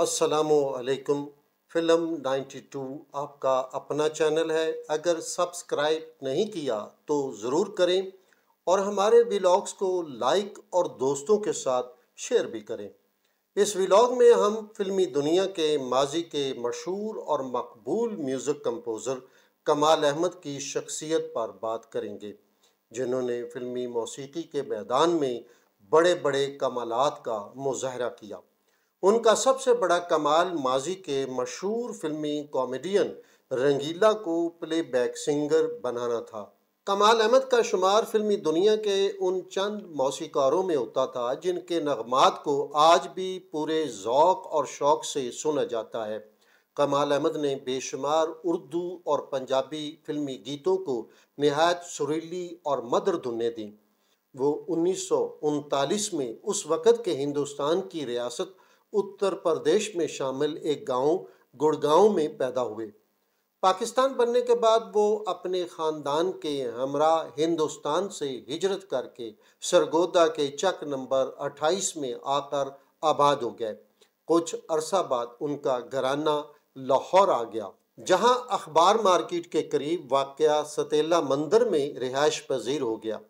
असलकुम फिल्म 92 आपका अपना चैनल है अगर सब्सक्राइब नहीं किया तो ज़रूर करें और हमारे व्लॉग्स को लाइक और दोस्तों के साथ शेयर भी करें इस व्लॉग में हम फिल्मी दुनिया के माजी के मशहूर और मकबूल म्यूज़िक कंपोज़र कमाल अहमद की शख्सियत पर बात करेंगे जिन्होंने फिल्मी मौसीकी के मैदान में बड़े बड़े कमालत का मुजाहरा किया उनका सबसे बड़ा कमाल माजी के मशहूर फिल्मी कॉमेडियन रंगीला को प्लेबैक सिंगर बनाना था कमाल अहमद का शुमार फिल्मी दुनिया के उन चंद मौसीकारों में होता था जिनके नगमात को आज भी पूरे ओक़ और शौक़ से सुना जाता है कमाल अहमद ने बेशुमार उर्दू और पंजाबी फिल्मी गीतों को नहायत सुरीली और मदर धुनें दी वो उन्नीस में उस वक़्त के हिंदुस्तान की रियासत उत्तर प्रदेश में शामिल एक गांव गुड़गांव में पैदा हुए पाकिस्तान बनने के बाद वो अपने ख़ानदान के हमरा हिंदुस्तान से हिजरत करके सरगोदा के चक नंबर 28 में आकर आबाद हो गए कुछ अरसा बाद उनका घराना लाहौर आ गया जहां अखबार मार्केट के करीब वाक़ सतेला मंदिर में रिहाइश पजीर हो गया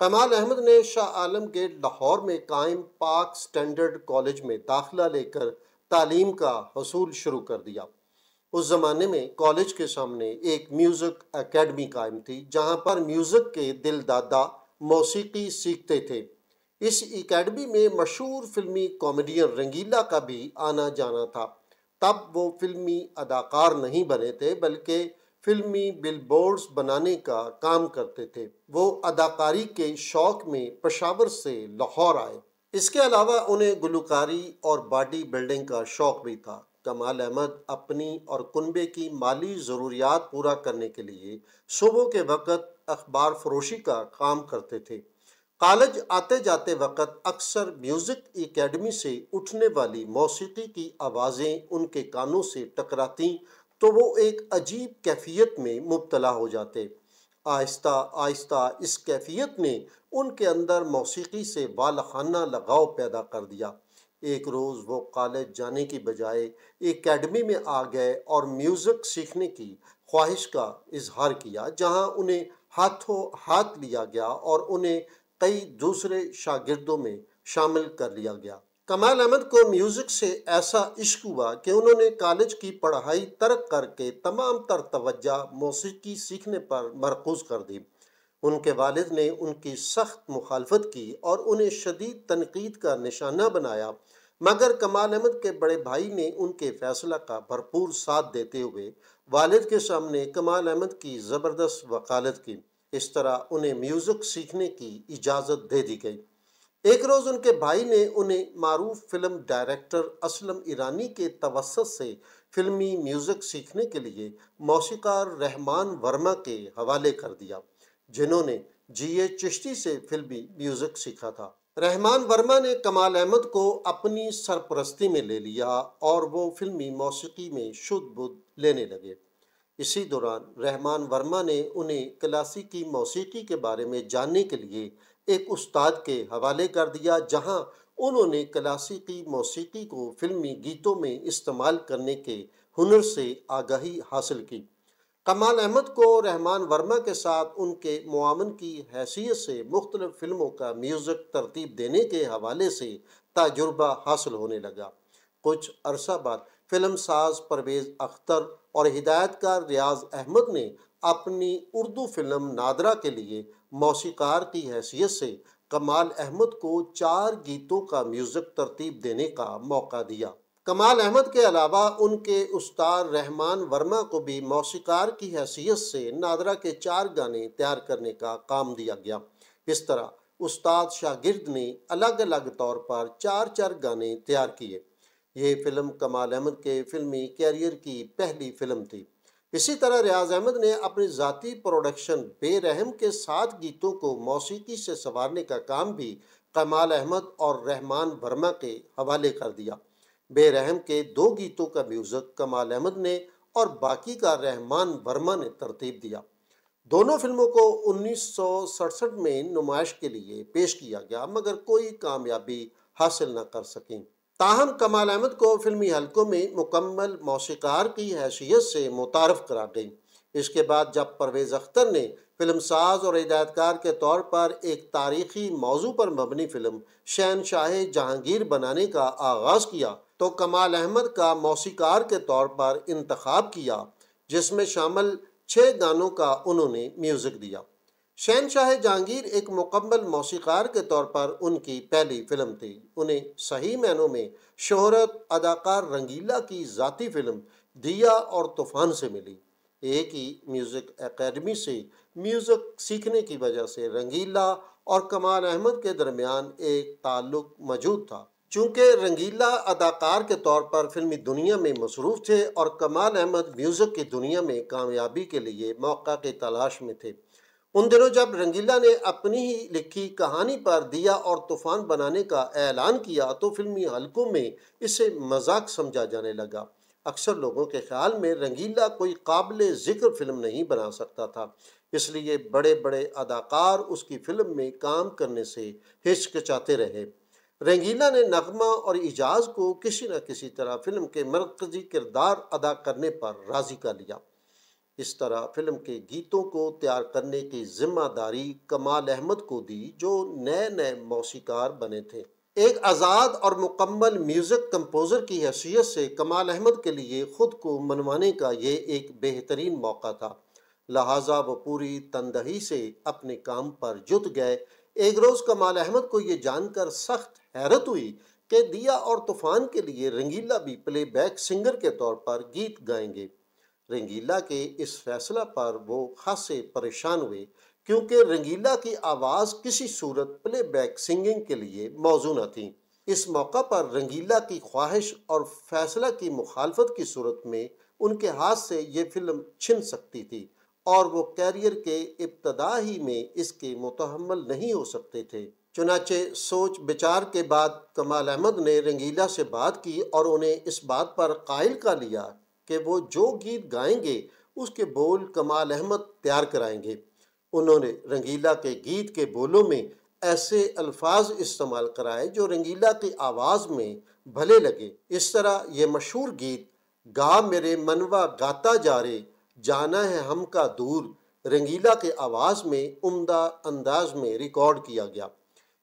कमाल अहमद ने शाह आलम गेट लाहौर में कायम पाक स्टैंडर्ड कॉलेज में दाखिला लेकर तालीम का हसूल शुरू कर दिया उस ज़माने में कॉलेज के सामने एक म्यूज़िक एकेडमी कायम थी जहां पर म्यूज़िक के दिल दादा मौसीकी सीखते थे इस एकेडमी में मशहूर फिल्मी कॉमेडियन रंगीला का भी आना जाना था तब वो फिल्मी अदाकार नहीं बने थे बल्कि फिल्मी बिलबोर्ड्स बनाने का काम करते थे वो अदाकारी के शौक में पशावर से लाहौर आए इसके अलावा उन्हें गुलकारी और बॉडी बिल्डिंग का शौक़ भी था कमाल अहमद अपनी और कुनबे की माली ज़रूरियात पूरा करने के लिए सुबह के वक़्त अखबार फरोशी का काम करते थे कॉलेज आते जाते वक़्त अक्सर म्यूज़िक एकेडमी से उठने वाली मौसीकी की आवाज़ें उनके कानों से टकराती तो वो एक अजीब कैफियत में मुबतला हो जाते आहिस्ता आहिस्ता इस कैफियत ने उनके अंदर मौसीकी से बालखाना लगाव पैदा कर दिया एक रोज़ वो कॉलेज जाने की बजाय एकेडमी में आ गए और म्यूज़िक सीखने की ख्वाहिश का इजहार किया जहां उन्हें हाथों हाथ लिया गया और उन्हें कई दूसरे शागिर्दों में शामिल कर लिया गया कमाल अहमद को म्यूज़िक से ऐसा इश्क हुआ कि उन्होंने कॉलेज की पढ़ाई तर्क करके तमाम तर तवज्जा मौसीकी सीखने पर मरकूज़ कर दी उनके वालिद ने उनकी सख्त मुखालफत की और उन्हें शदीद तनकीद का निशाना बनाया मगर कमाल अहमद के बड़े भाई ने उनके फैसला का भरपूर साथ देते हुए वालिद के सामने कमाल अहमद की ज़बरदस्त वकालत की इस तरह उन्हें म्यूज़िक सीखने की इजाज़त दे दी गई एक रोज़ उनके भाई ने उन्हें मरूफ फिल्म डायरेक्टर असलम ईरानी के तवसत से फिल्मी म्यूज़िक सीखने के लिए मौसीकार रहमान वर्मा के हवाले कर दिया जिन्होंने जी ए चिश्ती से फिल्मी म्यूज़िक सीखा था रहमान वर्मा ने कमाल अहमद को अपनी सरपरस्ती में ले लिया और वो फिल्मी मौसीकी में शुद्ध बुद्ध लेने लगे इसी दौरान रहमान वर्मा ने उन्हें क्लासिकी मौसीकी के बारे में जानने के लिए एक उस्ताद के हवाले कर दिया जहां उन्होंने क्लासिकी मौसीकी को फिल्मी गीतों में इस्तेमाल करने के हुनर से आगाही हासिल की कमाल अहमद को रहमान वर्मा के साथ उनके मुआमन की हैसियत से मुख्तल फिल्मों का म्यूज़िक तरतीब देने के हवाले से तजुर्बा हासिल होने लगा कुछ अरसा बाद फिल्म साज परवेज़ अख्तर और हिदायतकार रियाज अहमद ने अपनी उर्दू फिल्म नादरा के लिए मौसीकार की हैसियत से कमाल अहमद को चार गीतों का म्यूज़िक तरतीब देने का मौका दिया कमाल अहमद के अलावा उनके उस्ताद रहमान वर्मा को भी मौसीकार की हैसियत से नादरा के चार गाने तैयार करने का काम दिया गया इस तरह उस्ताद शागिर्द ने अलग अलग तौर पर चार चार गाने तैयार किए यह फिल्म कमाल अहमद के फिल्मी कैरियर की पहली फिल्म थी इसी तरह रियाज अहमद ने अपनी जतीी प्रोडक्शन बेरहम के सात गीतों को मौसीकी से संवारने का काम भी कमाल अहमद और रहमान वर्मा के हवाले कर दिया बेरहम के दो गीतों का म्यूज़िक कमाल अहमद ने और बाकी का रहमान वर्मा ने तरतीब दिया दोनों फिल्मों को उन्नीस में नुमाइश के लिए पेश किया गया मगर कोई कामयाबी हासिल न कर सकें ताहम कमाल अहमद को फिल्मी हलकों में मुकम्मल मौसीकार की हैसियत से मुतारफ़ करा गई इसके बाद जब परवेज़ अख्तर ने फिल्म साज और हिदायतकार के तौर पर एक तारीखी मौजू पर मबनी फ़िल्म शहन शाह जहांगीर बनाने का आगाज़ किया तो कमाल अहमद का मौसीकार के तौर पर इंतखब किया जिसमें शामिल छः गानों का उन्होंने म्यूज़िक दिया शहनशाह जहांगीर एक मुकम्मल मौसीकार के तौर पर उनकी पहली फिल्म थी उन्हें सही मैनों में शोहरत अदाकार रंगीला की ज़ाती फिल्म दिया और तूफ़ान से मिली एक ही म्यूज़िक एकेडमी से म्यूज़िक सीखने की वजह से रंगीला और कमाल अहमद के दरमियान एक ताल्लुक मौजूद था चूँकि रंगीला अदाकार के तौर पर फिल्मी दुनिया में मसरूफ़ थे और कमाल अहमद म्यूज़िक की दुनिया में कामयाबी के लिए मौका की तलाश में थे उन दिनों जब रंगीला ने अपनी ही लिखी कहानी पर दिया और तूफान बनाने का ऐलान किया तो फिल्मी हलकों में इसे मजाक समझा जाने लगा अक्सर लोगों के ख्याल में रंगीला कोई काबिल ज़िक्र फिल्म नहीं बना सकता था इसलिए बड़े बड़े अदाकार उसकी फिल्म में काम करने से हिचकिचाते रहे रंगीला ने नगमा और इजाज़ को किसी न किसी तरह फिल्म के मरकजी किरदार अदा करने पर राज़ी कर लिया इस तरह फिल्म के गीतों को तैयार करने की जिम्मेदारी कमाल अहमद को दी जो नए नए मौसीकार बने थे एक आज़ाद और मुकम्मल म्यूज़िक कंपोज़र की हैसियत से कमाल अहमद के लिए ख़ुद को मनवाने का ये एक बेहतरीन मौका था लिहाजा वो पूरी तंदही से अपने काम पर जुट गए एक रोज़ कमाल अहमद को ये जानकर सख्त हैरत हुई कि दिया और तूफ़ान के लिए रंगीला भी प्लेबैक सिंगर के तौर पर गीत गाएंगे रंगीला के इस फैसला पर वो खासे परेशान हुए क्योंकि रंगीला की आवाज़ किसी सूरत प्लेबैक सिंगिंग के लिए मौजू न थी इस मौका पर रंगीला की ख्वाहिश और फैसला की मुखालफत की सूरत में उनके हाथ से ये फिल्म छिन सकती थी और वो कैरियर के इब्तदा ही में इसके मुतहमल नहीं हो सकते थे चुनाचे सोच विचार के बाद कमाल अहमद ने रंगीला से बात की और उन्हें इस बात पर कायल का लिया कि वो जो गीत गाएंगे उसके बोल कमाल अहमद तैयार कराएंगे उन्होंने रंगीला के गीत के बोलों में ऐसे अल्फाज इस्तेमाल कराए जो रंगीला की आवाज़ में भले लगे इस तरह ये मशहूर गीत गा मेरे मनवा गाता जा रे जाना है हम का दूर रंगीला के आवाज़ में उम्दा अंदाज में रिकॉर्ड किया गया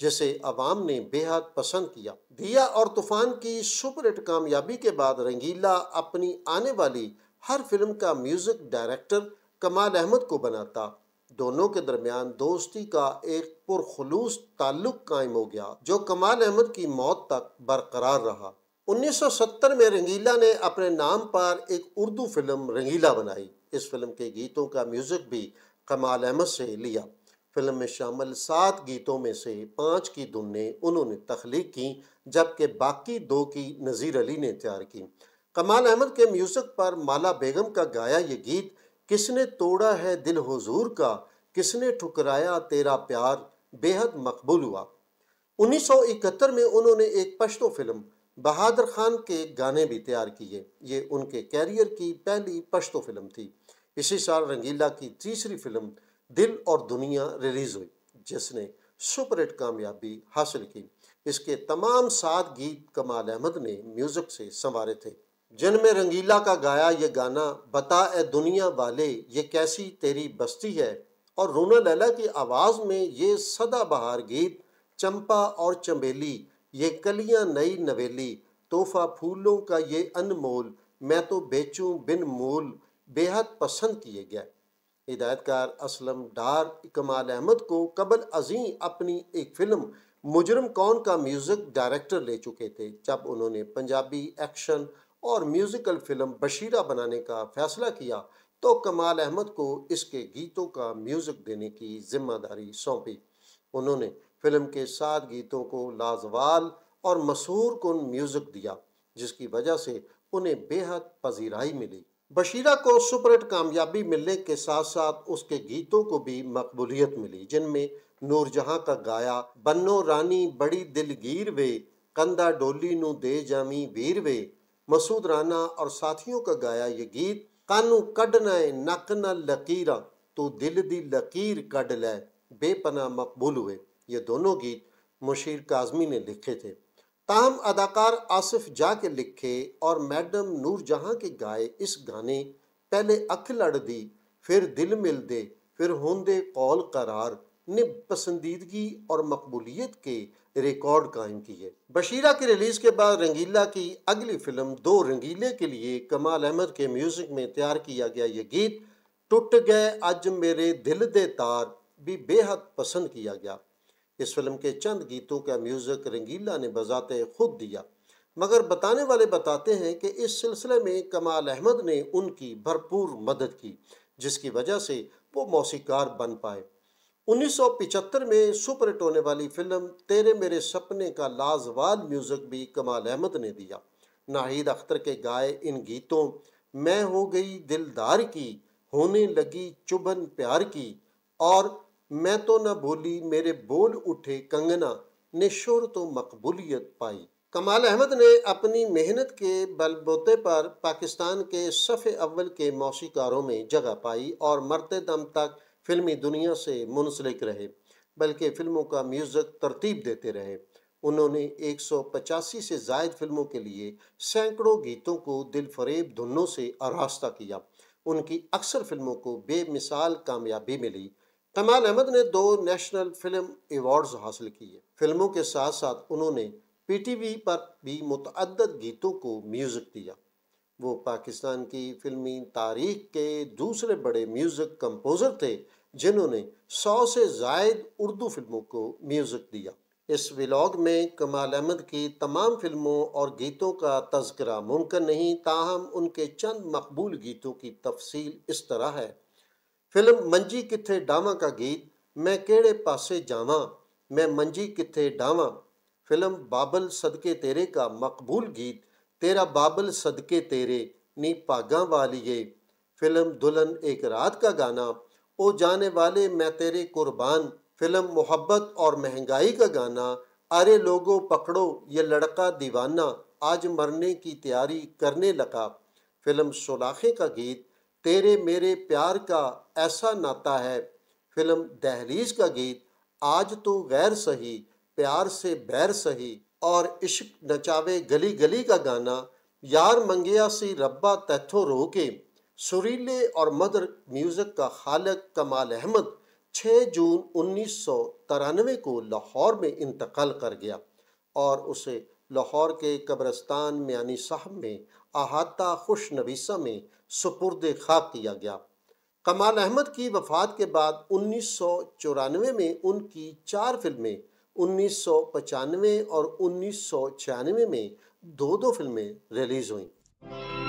जिसे अवाम ने बेहद पसंद किया दिया और तूफान की सुपरहिट कामयाबी के बाद रंगीला अपनी आने वाली हर फिल्म का म्यूज़िक डायरेक्टर कमाल अहमद को बनाता दोनों के दरमियान दोस्ती का एक पुरखलूस ताल्लुक कायम हो गया जो कमाल अहमद की मौत तक बरकरार रहा 1970 में रंगीला ने अपने नाम पर एक उर्दू फिल्म रंगीला बनाई इस फिल्म के गीतों का म्यूज़िक भी कमाल अहमद से लिया फिल्म में शामिल सात गीतों में से पाँच की धुनें उन्होंने तख्लीक की जबकि बाकी दो की नज़ीर अली ने तैयार की कमाल अहमद के म्यूज़िक पर माला बेगम का गाया ये गीत किसने तोड़ा है दिल हुजूर का किसने ठुकराया तेरा प्यार बेहद मकबूल हुआ 1971 में उन्होंने एक पश्तो फिल्म बहादुर खान के गाने भी तैयार किए ये उनके कैरियर की पहली पश्तो फिल्म थी इसी साल रंगीला की तीसरी फिल्म दिल और दुनिया रिलीज़ हुई जिसने सुपर हिट कामयाबी हासिल की इसके तमाम सात गीत कमाल अहमद ने म्यूज़िक से संवारे थे जिनमें रंगीला का गाया ये गाना बता ए दुनिया वाले ये कैसी तेरी बस्ती है और रूना लैला की आवाज़ में ये सदा बहार गीत चंपा और चमेली ये कलियां नई नवेली तोहफा फूलों का ये अनमोल मैं तो बेचूं बिन मोल बेहद पसंद किए गए हिदायतकार असलम डार कमाल अहमद को कबल अजी अपनी एक फिल्म मुजरम कौन का म्यूज़िक डायरेक्टर ले चुके थे जब उन्होंने पंजाबी एक्शन और म्यूज़िकल फिल्म बशीरा बनाने का फैसला किया तो कमाल अहमद को इसके गीतों का म्यूज़िक देने की जिम्मेदारी सौंपी उन्होंने फिल्म के सात गीतों को लाजवाल और मशहूर कन म्यूज़िक दिया जिसकी वजह से उन्हें बेहद पजीराई मिली बशीरा को सुपरहिट कामयाबी मिलने के साथ साथ उसके गीतों को भी मकबूलियत मिली जिनमें नूरजहां का गाया बन्नो रानी बड़ी दिलगीर वे कंदा डोली नू दे जामी वीर वे मसूद राना और साथियों का गाया ये गीत कानू कड नए नक न लकीर तू दिल दी लकीर कड लै बेपना मकबूल हुए ये दोनों गीत मुशीर काजमी ने लिखे थे ताम अदाकार आसिफ जा के लिखे और मैडम नूर जहाँ के गाए इस गाने पहले अख लड़ दी फिर दिल मिल दे फिर होंदे कौल करार ने पसंदीदगी और मकबूलीत के रिकॉर्ड कायम किए बशीरा की रिलीज़ के बाद रंगीला की अगली फिल्म दो रंगीले के लिए कमाल अहमद के म्यूज़िक में तैयार किया गया ये गीत टूट गए अज मेरे दिल दे तार भी बेहद पसंद किया गया इस फिल्म के चंद गीतों का म्यूज़िक रंगीला ने बजाते खुद दिया मगर बताने वाले बताते हैं कि इस सिलसिले में कमाल अहमद ने उनकी भरपूर मदद की जिसकी वजह से वो मौसीकार बन पाए 1975 में सुपरहिट होने वाली फिल्म तेरे मेरे सपने का लाजवाल म्यूज़िक भी कमाल अहमद ने दिया नाहिद अख्तर के गाए इन गीतों मैं हो गई दिलदार की होने लगी चुभन प्यार की और मैं तो ना बोली मेरे बोल उठे कंगना ने शोर तो मकबूलियत पाई कमाल अहमद ने अपनी मेहनत के बलबोते पर पाकिस्तान के सफ़े अव्वल के मौसीकारों में जगह पाई और मरते दम तक फिल्मी दुनिया से मुनसलिक रहे बल्कि फ़िल्मों का म्यूज़िक तरतीब देते रहे उन्होंने एक सौ पचासी से जायद फिल्मों के लिए सैकड़ों गीतों को दिलफरेब धुनों से आरास्ता किया उनकी अक्सर फिल्मों को बेमिसाल कामयाबी मिली कमाल अहमद ने दो नेशनल फिल्म एवॉर्ड्स हासिल किए फिल्मों के साथ साथ उन्होंने पीटीवी पर भी मतद गीतों को म्यूज़िक दिया वो पाकिस्तान की फिल्मी तारीख के दूसरे बड़े म्यूज़िक कंपोज़र थे जिन्होंने सौ से जायद उर्दू फिल्मों को म्यूज़िक दिया इस व्लॉग में कमाल अहमद की तमाम फिल्मों और गीतों का तस्करा मुमकिन नहीं ताहम उनके चंद मकबूल गीतों की तफसील इस तरह है फिल्म मंजी किथे डावा का गीत मैं ਕਿਹੜੇ पासे जाव मैं मंजी किथे डावा फिल्म बाबल सदके तेरे का मकबूल गीत तेरा बाबल सदके तेरे नी पागा वालिए फिल्म दुल्हन एक रात का गाना ओ जाने वाले मैं तेरे कुर्बान फिल्म मोहब्बत और महंगाई का गाना अरे लोगो पकड़ो ये लड़का दीवाना आज मरने की तैयारी करने लगा फिल्म सुलाखे का गीत तेरे मेरे प्यार का ऐसा नाता है फिल्म दहलीज का गीत आज तो गैर सही प्यार से बैर सही और इश्क नचावे गली गली का गाना यार मंगिया सी रब्बा तैथो रोके सुरीले और मदर म्यूज़िक का खालक कमाल अहमद 6 जून उन्नीस को लाहौर में इंतकाल कर गया और उसे लाहौर के कब्रस्तान मियानी साहब में अहाता खुश नवीसा में सुपुरद खाक किया गया कमाल अहमद की वफात के बाद उन्नीस सौ चौरानवे में उनकी चार फिल्में उन्नीस सौ पचानवे और उन्नीस सौ छियानवे में दो दो फिल्में रिलीज़ हुईं